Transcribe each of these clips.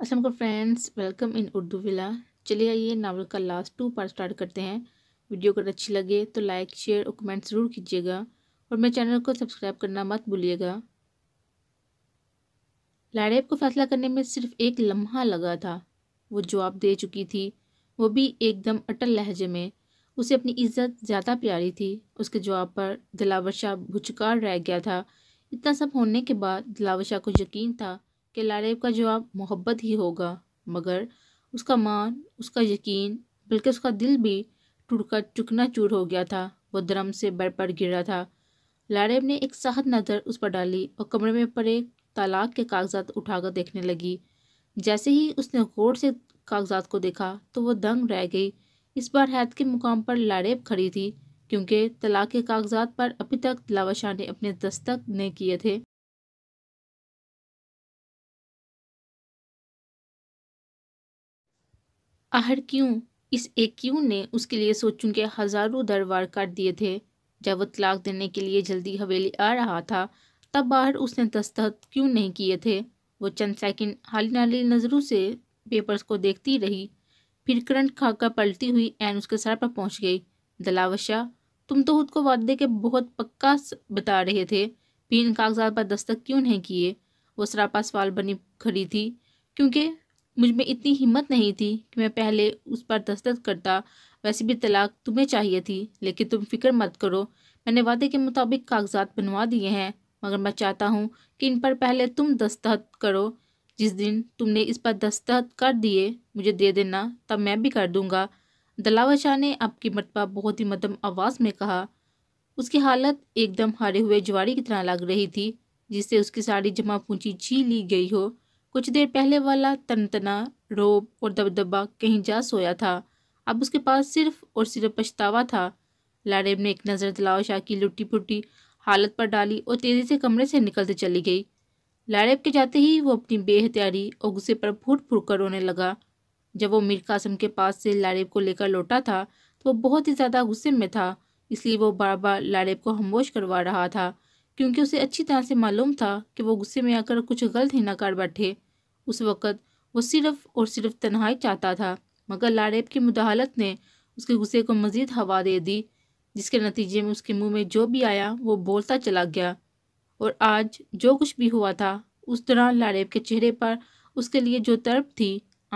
Aslam friends welcome in Urdu villa चलिए आइए novel का लास्ट टू पार्ट स्टार्ट करते हैं वीडियो अगर अच्छी लगे तो लाइक शेयर और कमेंट ज़रूर कीजिएगा और मेरे चैनल को सब्सक्राइब करना मत भूलिएगा लाड़ेब को फैसला करने में सिर्फ एक लम्हा लगा था वो जवाब दे चुकी थी वो भी एकदम अटल लहजे में उसे अपनी इज्जत ज़्यादा प्यारी थी उसके जवाब पर दिलावर शाह भुचकार रह गया था इतना सब होने के बाद दिलावर शाह को यकीन था कि लारेब का जवाब मोहब्बत ही होगा मगर उसका मान उसका यकीन बल्कि उसका दिल भी कर चुकना चूर हो गया था वह दरम से बर पर रहा था लारेब ने एक साहद नज़र उस पर डाली और कमरे में पड़े तालाक के कागजात उठाकर देखने लगी जैसे ही उसने गौर से कागजात को देखा तो वह दंग रह गई इस बार हैद के मुकाम पर लाड़ेब खड़ी थी क्योंकि तलाक के कागजात पर अभी तक लावाशाह ने अपने दस्तक नहीं किए थे आहर क्यों इस एक क्यों ने उसके लिए सोचूं के हजारों दरबार काट दिए थे जब वो तलाक देने के लिए जल्दी हवेली आ रहा था तब बाहर उसने दस्तखत क्यों नहीं किए थे वो चंद सेकंड हाली नाली नज़रों से पेपर्स को देखती रही फिर करंट खाकर पलटी हुई एन उसके सर पर पहुंच गई दलावशा तुम तो खुद को वादे के बहुत पक्का बता रहे थे फिर इन कागजात पर दस्तक क्यों नहीं किए वो सरापा सवाल बनी खड़ी थी क्योंकि मुझ में इतनी हिम्मत नहीं थी कि मैं पहले उस पर दस्तखत करता वैसे भी तलाक तुम्हें चाहिए थी लेकिन तुम फिक्र मत करो मैंने वादे के मुताबिक कागजात बनवा दिए हैं मगर मैं चाहता हूँ कि इन पर पहले तुम दस्तखत करो जिस दिन तुमने इस पर दस्तखत कर दिए मुझे दे देना तब मैं भी कर दूँगा दलावा शाह ने आपकी मरतबा बहुत ही मदम आवाज़ में कहा उसकी हालत एकदम हारे हुए ज्वारी की तरह लग रही थी जिससे उसकी साड़ी जमा पूंजी छी ली गई हो कुछ देर पहले वाला तनतना रोब और दबदबा कहीं जा सोया था अब उसके पास सिर्फ और सिर्फ पछतावा था लारेब ने एक नज़र तलाव शाह की लुटी पुटी हालत पर डाली और तेज़ी से कमरे से निकलते चली गई लारेब के जाते ही वो अपनी बेहतियारी और गुस्से पर फूट फूट कर रोने लगा जब वो मीर कासम के पास से लारेब को लेकर लौटा था तो वो बहुत ही ज़्यादा गुस्से में था इसलिए वो बार बार लारेब को हमोश करवा रहा था क्योंकि उसे अच्छी तरह से मालूम था कि वो गुस्से में आकर कुछ गलत ही ना कर बैठे उस वक़्त वो सिर्फ़ और सिर्फ तन्हाई चाहता था मगर लाडेब की मुदाहलत ने उसके गुस्से को मज़ीद हवा दे दी जिसके नतीजे में उसके मुंह में जो भी आया वो बोलता चला गया और आज जो कुछ भी हुआ था उस दौरान लारेब के चेहरे पर उसके लिए जो तर्प थी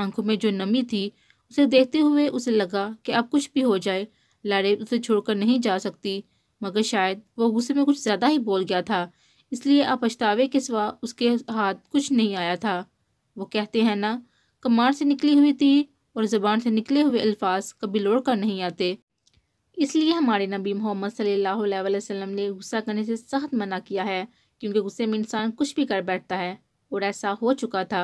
आंखों में जो नमी थी उसे देखते हुए उसे लगा कि अब कुछ भी हो जाए लारेब उसे छोड़कर नहीं जा सकती मगर शायद वह गुस्से में कुछ ज़्यादा ही बोल गया था इसलिए अब पछतावे के सिवा उसके हाथ कुछ नहीं आया था वो कहते हैं ना कमार से निकली हुई थी और ज़बान से निकले हुए अल्फाज कभी लौट कर नहीं आते इसलिए हमारे नबी मोहम्मद सल्लल्लाहु अलैहि वसल्लम ने गुस्सा करने से सख्त मना किया है क्योंकि गुस्से में इंसान कुछ भी कर बैठता है और ऐसा हो चुका था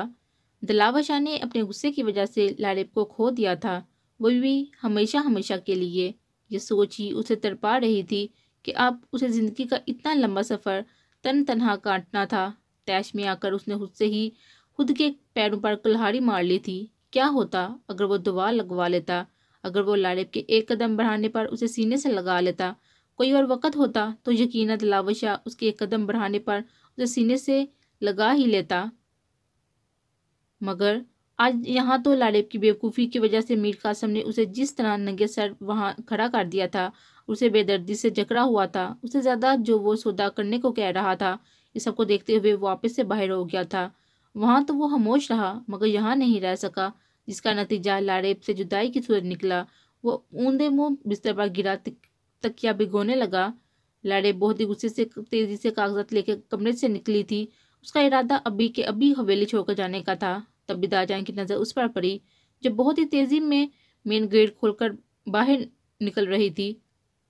दिलावर शाह ने अपने गुस्से की वजह से लारिब को खो दिया था वो भी हमेशा हमेशा के लिए यह सोच ही उसे तड़पा रही थी कि अब उसे ज़िंदगी का इतना लंबा सफ़र तन तनहा काटना था तैश में आकर उसने खुद से ही खुद के पैरों पर कुल्हाड़ी मार ली थी क्या होता अगर वो दुआ लगवा लेता अगर वो लालिब के एक कदम बढ़ाने पर उसे सीने से लगा लेता कोई और वक़्त होता तो यकीन लावशा उसके एक कदम बढ़ाने पर उसे सीने से लगा ही लेता मगर आज यहाँ तो लालिब की बेवकूफ़ी की वजह से मीर कासम ने उसे जिस तरह नंगे सर वहाँ खड़ा कर दिया था उसे बेदर्दी से जकड़ा हुआ था उसे ज़्यादा जो वो सौदा करने को कह रहा था इस सबको देखते हुए वापस से बाहर हो गया था वहाँ तो वो खामोश रहा मगर यहाँ नहीं रह सका जिसका नतीजा लाड़ेब से जुदाई की सूरत निकला वो ऊंधे मुंह बिस्तर पर गिरा तकिया भिगोने लगा लाड़े बहुत ही गुस्से से तेज़ी से कागजात लेकर कमरे से निकली थी उसका इरादा अभी के अभी हवेली छोड़कर जाने का था तब भी की नज़र उस पर पड़ी जब बहुत ही तेज़ी में मेन गेट खोलकर बाहर निकल रही थी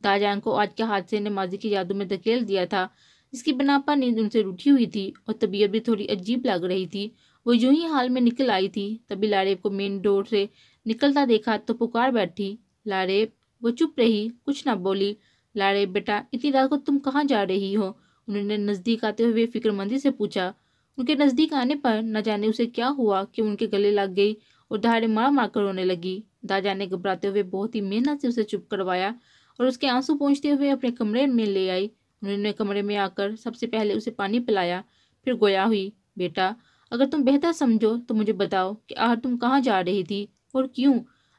दाजान को आज के हादसे ने माजी की यादों में धकेल दिया था जिसकी बनापा नींद उनसे रूठी हुई थी और तबीयत भी थोड़ी अजीब लग रही थी वो यूं ही हाल में निकल आई थी तभी लारेब को मेन डोर से निकलता देखा तो पुकार बैठी लारेब वो चुप रही कुछ ना बोली लारेब बेटा इतनी रात को तुम कहाँ जा रही हो उन्होंने नज़दीक आते हुए फिक्रमंदी से पूछा उनके नज़दीक आने पर न जाने उसे क्या हुआ कि उनके गले लग गई और दहाड़े मार मार कर रोने लगी दादा ने घबराते हुए बहुत ही मेहनत से उसे चुप करवाया और उसके आंसू पहुँचते हुए अपने कमरे में ले आई उन्होंने कमरे में आकर सबसे पहले उसे पानी पिलाया फिर गोया हुई बेटा अगर तुम बेहतर समझो तो मुझे बताओ कि आहर तुम कहाँ जा रही थी और क्यों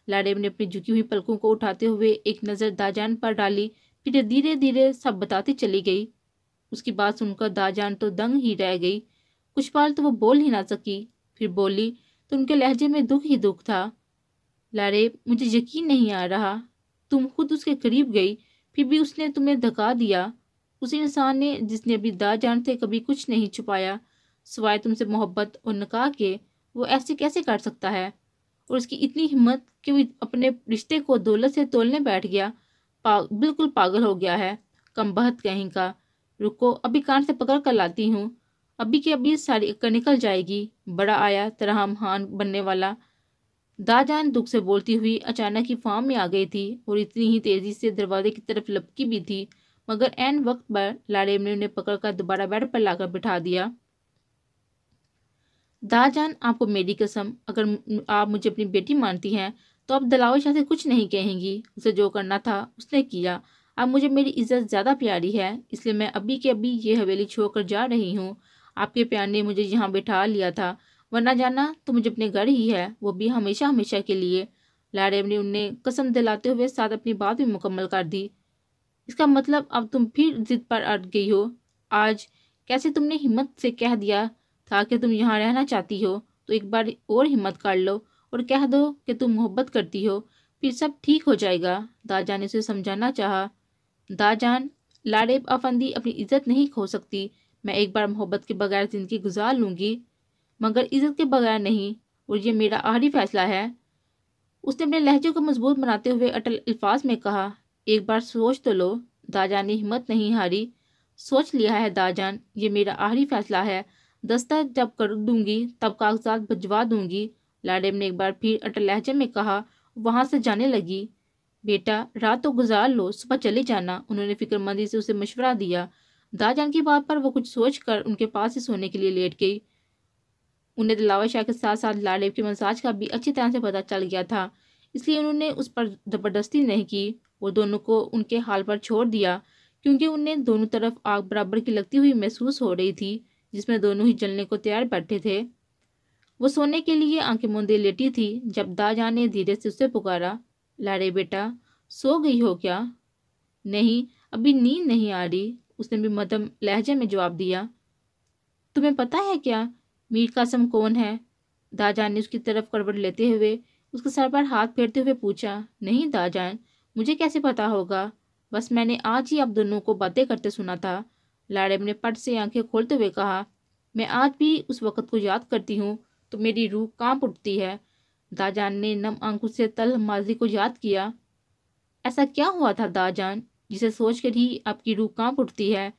लाडेब ने अपनी झुकी हुई पलकों को उठाते हुए एक नज़र दाजान पर डाली फिर धीरे धीरे सब बताती चली गई उसकी बात सुनकर दाजान तो दंग ही रह गई कुछ बार तो वो बोल ही ना सकी फिर बोली तो उनके लहजे में दुख ही दुख था लारेब मुझे यकीन नहीं आ रहा तुम खुद उसके करीब गई फिर भी उसने तुम्हें धका दिया उसी इंसान ने जिसने अपनी दा जान से कभी कुछ नहीं छुपाया सिवाय तुमसे मोहब्बत और नका के वो ऐसे कैसे कर सकता है और उसकी इतनी हिम्मत कि वो अपने रिश्ते को दौलत से तोलने बैठ गया पा, बिल्कुल पागल हो गया है कम बहत कहीं का रुको अभी कान से पकड़ कर लाती हूँ अभी के अभी सारी अक्कर निकल जाएगी बड़ा आया तरह महान बनने वाला दाजान दुख से बोलती हुई अचानक ही फार्म में आ गई थी और इतनी ही तेज़ी से दरवाजे की तरफ लपकी भी थी मगर एन वक्त पर लाडेम ने उन्हें पकड़कर दोबारा बेड पर लाकर बिठा दिया दाजान आपको मेरी कसम अगर आप मुझे अपनी बेटी मानती हैं तो आप दलाव शाह से कुछ नहीं कहेंगी उसे जो करना था उसने किया अब मुझे मेरी इज्जत ज़्यादा प्यारी है इसलिए मैं अभी के अभी ये हवेली छोड़कर जा रही हूँ आपके प्यार ने मुझे यहाँ बैठा लिया था वरना जाना तो मुझे अपने घर ही है वो भी हमेशा हमेशा के लिए लारेब ने उन्हें कसम दिलाते हुए साथ अपनी बात भी मुकम्मल कर दी इसका मतलब अब तुम फिर जिद पर अट गई हो आज कैसे तुमने हिम्मत से कह दिया था कि तुम यहाँ रहना चाहती हो तो एक बार और हिम्मत कर लो और कह दो कि तुम मोहब्बत करती हो फिर सब ठीक हो जाएगा दाजान उसे समझाना चाहा दाजान लाडेब अफंदी अपनी इज्जत नहीं खो सकती मैं एक बार मोहब्बत के बगैर ज़िंदगी गुजार लूँगी मगर इज्जत के बगैर नहीं और ये मेरा आखिरी फैसला है उसने अपने लहजे को मजबूत बनाते हुए अटल अल्फाज में कहा एक बार सोच तो लो दाजान ने हिम्मत नहीं हारी सोच लिया है दाजान ये मेरा आखिरी फैसला है दस्तक जब कर दूंगी तब कागजात भिजवा दूंगी लाडेम ने एक बार फिर अटल लहजे में कहा वहाँ से जाने लगी बेटा रात तो गुजार लो सुबह चले जाना उन्होंने फिक्रमंदी से उसे मशवरा दिया दाजान की बात पर वो कुछ सोच कर उनके पास ही सोने के लिए लेट गई उन्हें दिलावर शाह के साथ साथ लाडेब के मसाज का भी अच्छी तरह से पता चल गया था इसलिए उन्होंने उस पर ज़बरदस्ती नहीं की वो दोनों को उनके हाल पर छोड़ दिया क्योंकि उन्हें दोनों तरफ आग बराबर की लगती हुई महसूस हो रही थी जिसमें दोनों ही जलने को तैयार बैठे थे वो सोने के लिए आंखें मूंदे लेटी थी जब दाजा ने धीरे से उसे पुकारा लारे बेटा सो गई हो क्या नहीं अभी नींद नहीं आ रही उसने भी मदम लहजे में जवाब दिया तुम्हें पता है क्या मीर कासम कौन है दाजान ने उसकी तरफ करवट लेते हुए उसके सर पर हाथ फेरते हुए पूछा नहीं दाजान मुझे कैसे पता होगा बस मैंने आज ही आप दोनों को बातें करते सुना था लाड़ेब ने पट से आंखें खोलते हुए कहा मैं आज भी उस वक़्त को याद करती हूँ तो मेरी रूह कांप उठती है दाजान ने नम आंखों से तल माजी को याद किया ऐसा क्या हुआ था दाजान जिसे सोच कर ही आपकी रूह कांप उठती है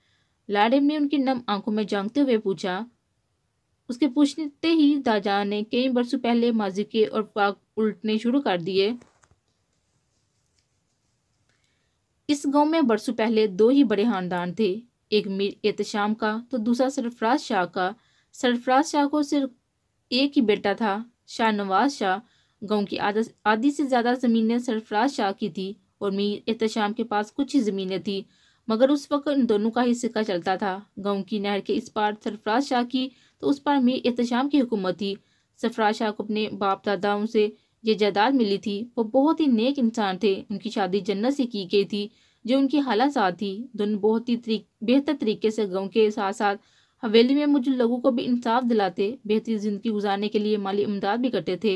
लाडेब ने उनकी नम आंखों में जांगते हुए पूछा उसके पूछते ही दाजान ने कई बरसों पहले माजी के और पाक उल्टने शुरू कर दिए इस गांव में बरसों पहले दो ही बड़े खानदान थे एक मीर एहतम का तो दूसरा सरफराज शाह का सरफराज शाह को सिर्फ एक ही बेटा था शाह नवाज शाह गांव की आधी से ज़्यादा ज़मीनें सरफराज शाह की थी और मीर एहतम के पास कुछ ही ज़मीनें थी मगर उस वक्त इन दोनों का ही सिक्का चलता था गांव की नहर के इस पार सरफराज शाह की तो उस पार मीर एहतम की हुकूमत थी सरफराज शाह को अपने बाप दादाओं से ये जायदाद मिली थी वो बहुत ही नेक इंसान थे उनकी शादी जन्नत से की गई थी जो उनकी हालत साथ थी दोनों बहुत ही तरीक, बेहतर तरीके से गाँव के साथ साथ हवेली में मुझे लोगों को भी इंसाफ दिलाते बेहतर ज़िंदगी गुजारने के लिए माली इमदाद भी करते थे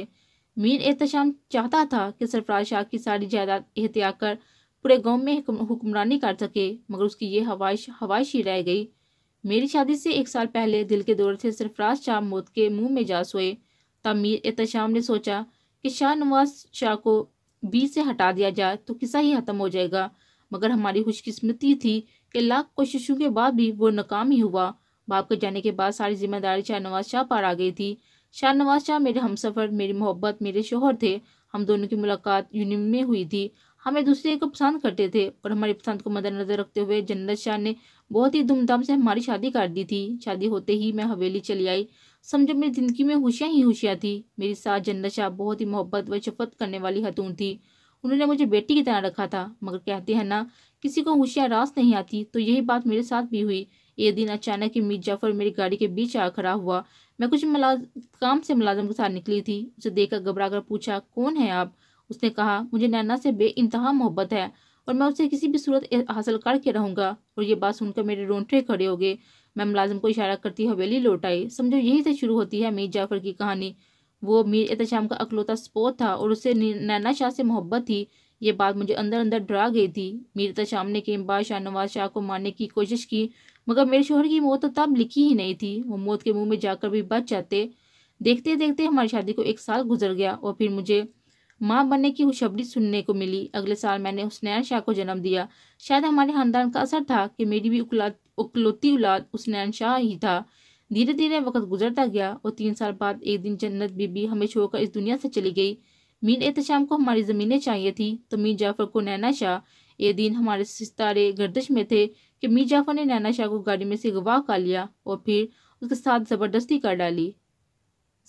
मीर एहतम चाहता था कि सरफराज शाह की सारी जायदाद एहतियात कर पूरे गांव में हुक्मरानी कर सके मगर उसकी ये हवाइश हवाइश ही रह गई मेरी शादी से एक साल पहले दिल के दौरे से सरफराज शाह मौत के मुंह में जा सोए तब मीर एहतम ने सोचा कि शाह नवाज शाह को बी से हटा दिया जाए तो किसा ही ख़त्म हो जाएगा मगर हमारी खुशकिस्मती थी कि लाख कोशिशों के बाद भी वो नाकाम ही हुआ बाप के जाने के बाद सारी जिम्मेदारी शाहनवाज शाह पर आ गई थी शाहनवाज शाह मेरे हम सफ़र मेरी मोहब्बत मेरे शोहर थे हम दोनों की मुलाकात यूनियन में हुई थी हम एक दूसरे को पसंद करते थे और हमारी पसंद को मद्देनजर रखते हुए जन्नत शाह ने बहुत ही धूमधाम से हमारी शादी कर दी थी शादी होते ही मैं हवेली चली आई समझो मेरी ज़िंदगी में होशियाँ ही होशियाँ थी मेरी सास जन्नत शाह बहुत ही मोहब्बत व शफत करने वाली हतून थी उन्होंने मुझे बेटी की तरह रखा था मगर कहते हैं ना किसी को होशियार रास नहीं आती तो यही बात मेरे साथ भी हुई एक दिन अचानक ही मीर जाफर मेरी गाड़ी के बीच आ खड़ा हुआ मैं कुछ मुलाज काम से मुलाजम के साथ निकली थी उसे देखकर घबरा कर पूछा कौन है आप उसने कहा मुझे नैना से बे इंतहा मोहब्बत है और मैं उसे किसी भी सूरत हासिल करके रहूँगा और ये बात सुनकर मेरे रोंठे खड़े हो गए मैं मुलाजम को इशारा करती हवेली लौट आई समझो यही से शुरू होती है मीर जाफर की कहानी वो मीर एहतम का अकलौता स्पोत था और उसे नैना शाह से मोहब्बत थी ये बात मुझे अंदर अंदर डरा गई थी मीर एहतशाम ने कई बार शाह नवाज शाह को मारने की कोशिश की मगर मेरे शोहर की मौत तो तब लिखी ही नहीं थी वो मौत के मुंह में जाकर भी बच जाते देखते देखते हमारी शादी को एक साल गुजर गया और फिर मुझे माँ बनने की खुशबरी सुनने को मिली अगले साल मैंने हुसनैन शाह को जन्म दिया शायद हमारे खानदान का असर था कि मेरी भी औलाद उकलौती औलाद हुसनैन शाह ही था धीरे धीरे वक्त गुजरता गया और तीन साल बाद एक दिन जन्नत बीबी हमें छोड़कर इस दुनिया से चली गई मीर एहतम को हमारी ज़मीनें चाहिए थी तो मीर जाफ़र को नैना शाह ये दिन हमारे सितारे गर्दश में थे कि मीर जाफ़र ने नैना शाह को गाड़ी में से गवाह कर लिया और फिर उसके साथ ज़बरदस्ती कर डाली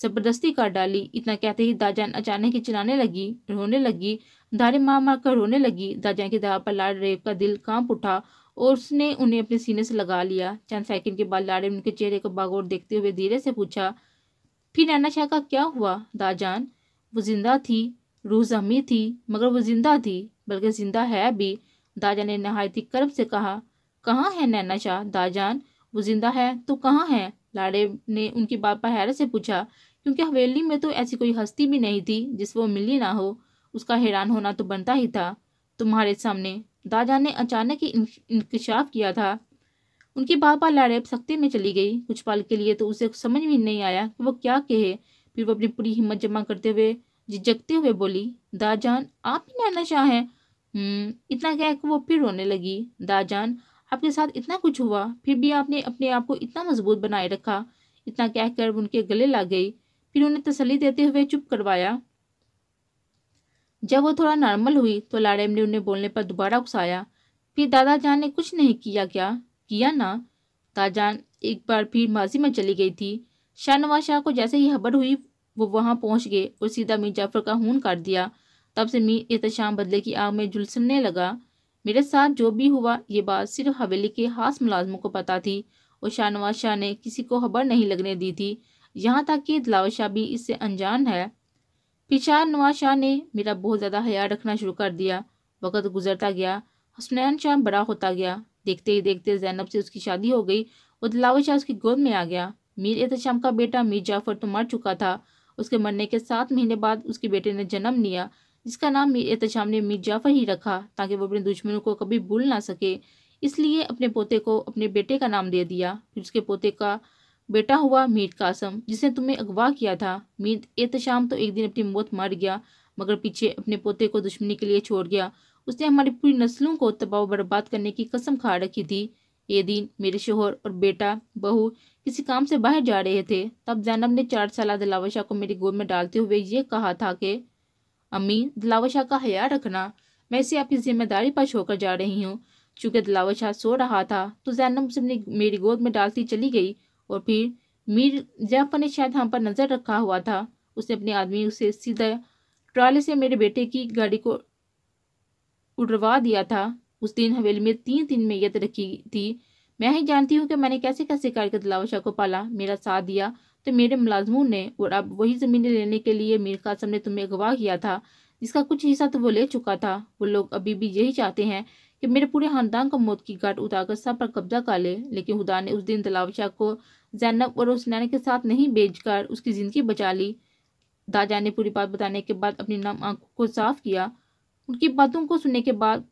ज़बरदस्ती कर डाली इतना कहते ही दाजान अचानक ही चलाने लगी रोने लगी धारे मार मार कर रोने लगी दाजान की दवा पर लाल रेव का दिल कांप उठा और उसने उन्हें अपने सीने से लगा लिया चंद सेकंड के बाद लाड़े ने उनके चेहरे को बागोर देखते हुए धीरे से पूछा फिर नैना शाह का क्या हुआ दाजान वो जिंदा थी रूह जमी थी मगर वो जिंदा थी बल्कि जिंदा है भी दाजा ने नहायती कर्म से कहा कहाँ है नैना शाह दाजान वो जिंदा है तो कहाँ है लाड़े ने उनकी बात पर हैरत से पूछा क्योंकि हवेली में तो ऐसी कोई हस्ती भी नहीं थी जिस वो मिली ना हो उसका हैरान होना तो बनता ही था तुम्हारे सामने दादा ने अचानक ही इंकशाफ किया था उनकी पापा लाड़ेब सख्ती में चली गई कुछ पाल के लिए तो उसे समझ भी नहीं आया कि वो क्या कहे फिर वो अपनी पूरी हिम्मत जमा करते हुए झिझकते हुए बोली दाजान आप ही नाना शाह हैं हम्म, इतना कह कि वो फिर रोने लगी दाजान आपके साथ इतना कुछ हुआ फिर भी आपने अपने आप को इतना मजबूत बनाए रखा इतना कहकर उनके गले लग गई फिर उन्हें तसली देते हुए चुप करवाया जब वो थोड़ा नॉर्मल हुई तो लाड़ेम ने उन्हें बोलने पर दोबारा उकसाया फिर दादाजान ने कुछ नहीं किया क्या किया ना दादाजान एक बार फिर माजी में चली गई थी शाहनवाज शाह को जैसे ही खबर हुई वो वहाँ पहुँच गए और सीधा मीर जाफर का खून काट दिया तब से मीर एहतम बदले की आग में झुलसने लगा मेरे साथ जो भी हुआ ये बात सिर्फ हवेली के खास मुलाजमों को पता थी और शाहनवाज शाह ने किसी को खबर नहीं लगने दी थी यहाँ तक कि दिलावर शाह भी इससे अनजान है पिशान नवाज शाह ने मेरा बहुत ज़्यादा ख्याल रखना शुरू कर दिया वक़्त गुजरता गया हसनैन शाह बड़ा होता गया देखते ही देखते जैनब से उसकी शादी हो गई और दिलावर शाह उसकी गोद में आ गया मीर एहतशाम का बेटा मीर जाफर तो मर चुका था उसके मरने के सात महीने बाद उसके बेटे ने जन्म लिया जिसका नाम मीर एहतशाम ने मीर जाफर ही रखा ताकि वो अपने दुश्मनों को कभी भूल ना सके इसलिए अपने पोते को अपने बेटे का नाम दे दिया फिर उसके पोते का बेटा हुआ मीर कासम जिसने तुम्हें अगवा किया था मीर एहतम तो एक दिन अपनी मौत मार गया मगर पीछे अपने पोते को दुश्मनी के लिए छोड़ गया उसने हमारी पूरी नस्लों को तबाह बर्बाद करने की कसम खा रखी थी ये दिन मेरे शोहर और बेटा बहू किसी काम से बाहर जा रहे थे तब जैनब ने चार साल दिलावर शाह को मेरी गोद में डालते हुए ये कहा था कि अम्मी दिलावर शाह का हया रखना मैं इसे आपकी जिम्मेदारी पर छोड़कर जा रही हूँ चूँकि दिलावर शाह सो रहा था तो जैनब उसे मेरी गोद में डालती चली गई और फिर मीर ने शायद हम पर नज़र रखा हुआ था उसने अपने आदमी से सीधा ट्राले से मेरे बेटे की गाड़ी को उड़वा दिया था उस दिन हवेली में तीन दिन में यत रखी थी मैं ही जानती हूँ कि मैंने कैसे कैसे करके शाह को पाला मेरा साथ दिया तो मेरे मुलाजमों ने और अब वही ज़मीनें लेने के लिए मीर कासम ने तुम्हें अगवा किया था जिसका कुछ हिस्सा तो वो ले चुका था वो लोग अभी भी यही चाहते हैं कि मेरे पूरे खानदान का मौत की गाट उतारकर सब पर कब्जा कर ले लेकिन खुदा ने उस दिन तलावशाह को जैनब और उस नैन के साथ नहीं बेचकर उसकी ज़िंदगी बचा ली दाजा ने पूरी बात बताने के बाद अपनी नाम आंखों को साफ किया उनकी बातों को सुनने के बाद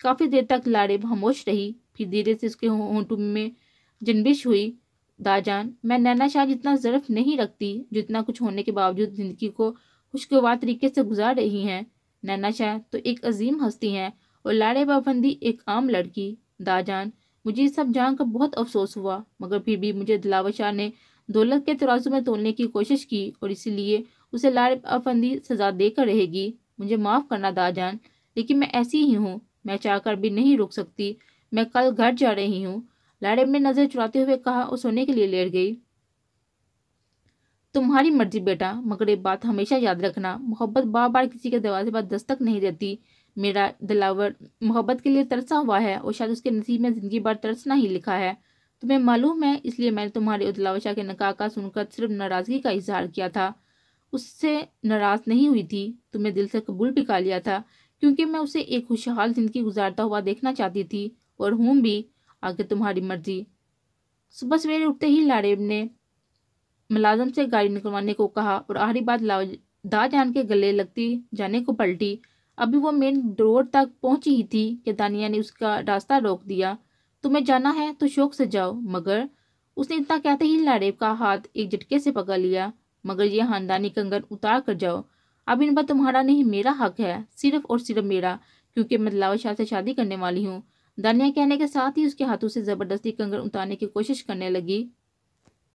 काफ़ी देर तक लाड़े खामोश रही फिर धीरे से उसके होंठों में जनबिश हुई दाजान मैं नैना शाह जितना जरफ़ नहीं रखती जितना कुछ होने के बावजूद ज़िंदगी को खुशगवार तरीके से गुजार रही हैं नैना शाह तो एक अजीम हस्ती हैं और लाड़े बंदी एक आम लड़की दाजान मुझे सब जान कर बहुत अफसोस हुआ मगर फिर भी मुझे दिलावर शाह ने दौलत के तराजू में तोड़ने की कोशिश की और इसीलिए उसे लार अफंदी सजा देकर रहेगी मुझे माफ़ करना दाजान लेकिन मैं ऐसी ही हूँ मैं चाहकर भी नहीं रुक सकती मैं कल घर जा रही हूँ लाड़ेब ने नज़र चुराते हुए कहा और सोने के लिए लेट गई तुम्हारी मर्जी बेटा मगर एक बात हमेशा याद रखना मोहब्बत बार बार किसी के दरवाजे पर दस्तक नहीं देती मेरा दिलावर मोहब्बत के लिए तरसा हुआ है और शायद उसके नसीब में ज़िंदगी भर तरसना ही लिखा है तुम्हें मालूम है इसलिए मैंने तुम्हारे उदलावर शाह के नका का सुनकर सिर्फ नाराज़गी का इजहार किया था उससे नाराज़ नहीं हुई थी तुम्हें दिल से कबूल भी कर लिया था क्योंकि मैं उसे एक खुशहाल ज़िंदगी गुजारता हुआ देखना चाहती थी और हूँ भी आगे तुम्हारी मर्जी सुबह सवेरे उठते ही लारेब ने मुलाजम से गाड़ी निकलवाने को कहा और आखिरी बात दा जान के गले लगती जाने को पलटी अभी वो मेन रोड तक पहुंची ही थी कि दानिया ने उसका रास्ता रोक दिया तुम्हें जाना है तो शौक से जाओ मगर उसने इतना कहते ही लारेब का हाथ एक झटके से पकड़ लिया मगर यह खानदानी कंगन उतार कर जाओ अब इन पर तुम्हारा नहीं मेरा हक है सिर्फ और सिर्फ मेरा क्योंकि मैं लावा शाह से शादी करने वाली हूँ दानिया कहने के साथ ही उसके हाथों से ज़बरदस्ती कंगन उतारने की कोशिश करने लगी